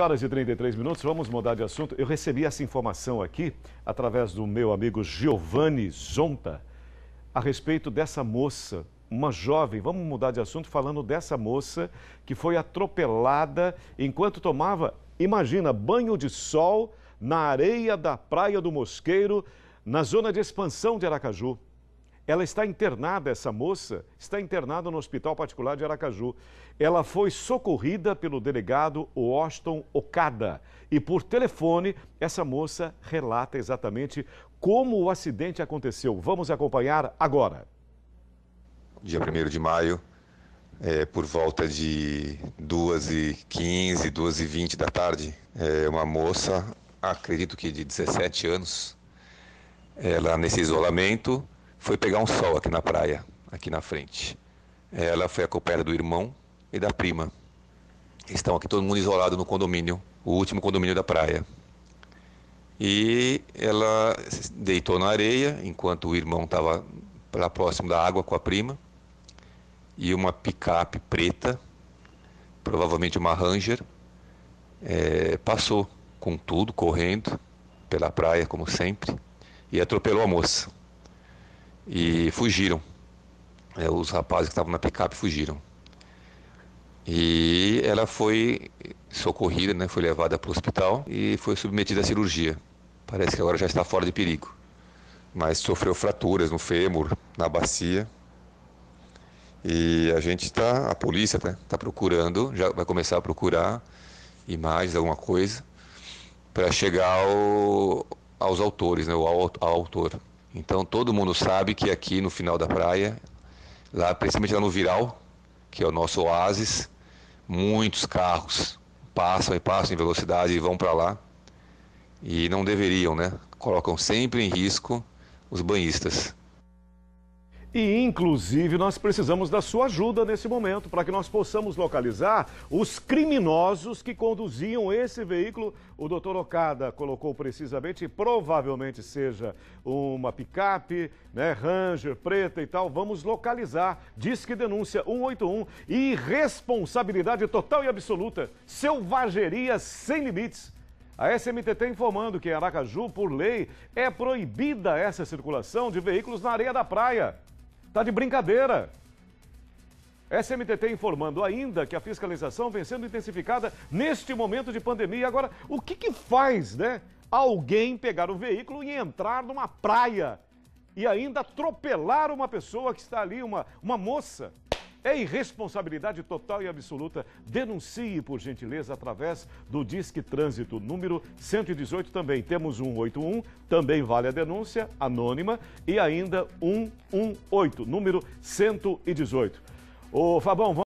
horas e 33 minutos, vamos mudar de assunto. Eu recebi essa informação aqui através do meu amigo Giovanni Zonta a respeito dessa moça, uma jovem. Vamos mudar de assunto falando dessa moça que foi atropelada enquanto tomava, imagina, banho de sol na areia da Praia do Mosqueiro, na zona de expansão de Aracaju. Ela está internada, essa moça, está internada no Hospital Particular de Aracaju. Ela foi socorrida pelo delegado Washington Okada. E por telefone, essa moça relata exatamente como o acidente aconteceu. Vamos acompanhar agora. Dia 1 de maio, é, por volta de 2h15, 2h20 da tarde, é, uma moça, acredito que de 17 anos, ela nesse isolamento, foi pegar um sol aqui na praia, aqui na frente. É, ela foi acompanhada do irmão e da prima. Estão aqui todo mundo isolado no condomínio, o último condomínio da praia. E ela deitou na areia, enquanto o irmão estava próximo da água com a prima. E uma picape preta, provavelmente uma Ranger, é, passou com tudo, correndo pela praia, como sempre, e atropelou a moça e fugiram. É, os rapazes que estavam na picape fugiram. E ela foi socorrida, né, foi levada para o hospital e foi submetida à cirurgia. Parece que agora já está fora de perigo. Mas sofreu fraturas no fêmur, na bacia. E a gente está, a polícia está né, tá procurando, já vai começar a procurar imagens, alguma coisa, para chegar ao, aos autores, né, ao, ao autor. Então todo mundo sabe que aqui no final da praia, lá principalmente lá no Viral, que é o nosso oásis, muitos carros passam e passam em velocidade e vão para lá e não deveriam, né? Colocam sempre em risco os banhistas. E, inclusive, nós precisamos da sua ajuda nesse momento para que nós possamos localizar os criminosos que conduziam esse veículo. O doutor Okada colocou precisamente, provavelmente seja uma picape, né, Ranger, preta e tal. Vamos localizar. Diz que denúncia 181 e responsabilidade total e absoluta. Selvageria sem limites. A SMTT informando que em Aracaju, por lei, é proibida essa circulação de veículos na areia da praia. Tá de brincadeira. SMTT informando ainda que a fiscalização vem sendo intensificada neste momento de pandemia. Agora, o que, que faz, né? Alguém pegar o veículo e entrar numa praia e ainda atropelar uma pessoa que está ali, uma, uma moça. É irresponsabilidade total e absoluta. Denuncie, por gentileza, através do Disque Trânsito número 118. Também temos 181, também vale a denúncia anônima e ainda 118, número 118. Ô, Fabão, vamos...